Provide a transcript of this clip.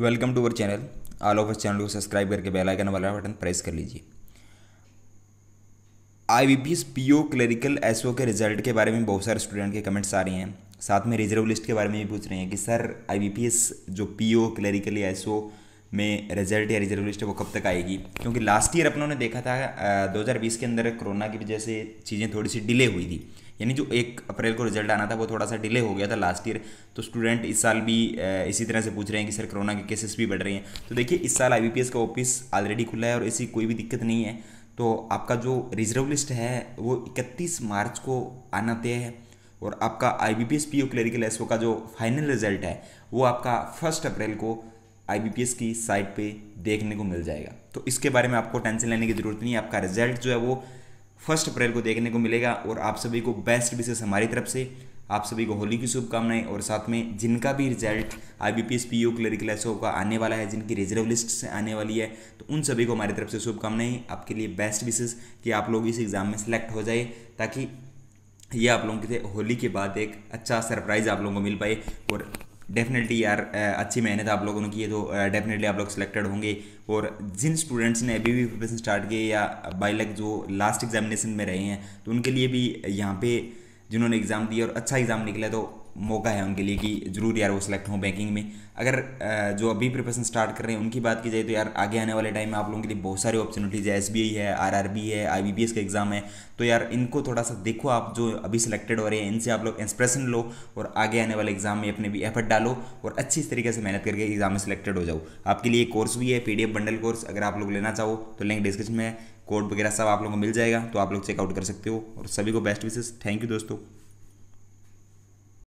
welcome to our channel all of channel को subscribe करके bell icon वाला button press कर लीजिए I B P S P O clerical S के result के बारे में बहुत सारे स्टूडेंट के कमेंट्स आ रहे हैं साथ में रिजर्व लिस्ट के बारे में भी पूछ रहे हैं कि सर आई पी एस जो पी ओ क्लरिकल एस में रिजल्ट या रिजर्व लिस्ट है वो कब तक आएगी क्योंकि लास्ट ईयर अपनों ने देखा था दो हज़ार बीस के अंदर कोरोना की वजह से चीज़ें थोड़ी सी डिले हुई थी यानी जो एक अप्रैल को रिजल्ट आना था वो थोड़ा सा डिले हो गया था लास्ट ईयर तो स्टूडेंट इस साल भी इसी तरह से पूछ रहे हैं कि सर कोरोना के केसेस भी बढ़ रहे हैं तो देखिए इस साल आई का ऑफिस ऑलरेडी खुला है और ऐसी कोई भी दिक्कत नहीं है तो आपका जो रिजर्व लिस्ट है वो 31 मार्च को आना तय है और आपका I B P S P U SO का जो फाइनल रिजल्ट है वो आपका फर्स्ट अप्रैल को आईबीपीएस की साइट पे देखने को मिल जाएगा तो इसके बारे में आपको टेंशन लेने की ज़रूरत नहीं है आपका रिजल्ट जो है वो फर्स्ट अप्रैल को देखने को मिलेगा और आप सभी को बेस्ट विशेष हमारी तरफ से आप सभी को होली की शुभकामनाएं और साथ में जिनका भी result I B P S P U clerical SO का आने वाला है जिनकी रिजर्व लिस्ट से आने वाली है तो उन सभी को हमारी तरफ से शुभकामनाएं आपके लिए बेस्ट विशेष कि आप लोग इस एग्ज़ाम में सेलेक्ट हो जाए ताकि ये आप लोगों के होली के बाद एक अच्छा सरप्राइज़ आप लोगों को मिल पाए और डेफिनेटली यार अच्छी मेहनत आप लोगों ने की है तो डेफिनेटली आप लोग सिलेक्टेड होंगे और जिन स्टूडेंट्स ने अभी भी प्रिपरेशन स्टार्ट किए या बाई लग जो लास्ट एग्जामिनेशन में रहे हैं तो उनके लिए भी यहाँ पे जिन्होंने एग्ज़ाम दिया और अच्छा एग्ज़ाम निकला तो मौका है उनके लिए कि ज़रूर यार वो सिलेक्ट हों बैंकिंग में अगर जो अभी प्रिपरेशन स्टार्ट कर रहे हैं उनकी बात की जाए तो यार आगे आने वाले टाइम में आप लोगों के लिए बहुत सारी अपॉर्चुनिटीज़ है एस है आर है आई का एग्ज़ाम है तो यार इनको थोड़ा सा देखो आप जो अभी सिलेक्टेड हो रहे हैं इनसे आप लोग इंस्प्रेशन लो और आगे आने वाले एग्ज़ाम में अपने भी एफर्ट डालो और अच्छी तरीके से मेहनत करके एग्ज़ाम में सिलेक्टेड हो जाओ आपके लिए कोर्स भी है पी बंडल कोर्स अगर आप लोग लेना चाहो तो लिंक डिस्क्रिप्शन में कोड वगैरह सब आप लोगों को मिल जाएगा तो आप लोग चेकआउट कर सकते हो और सभी को बेस्ट विशेष थैंक यू दोस्तों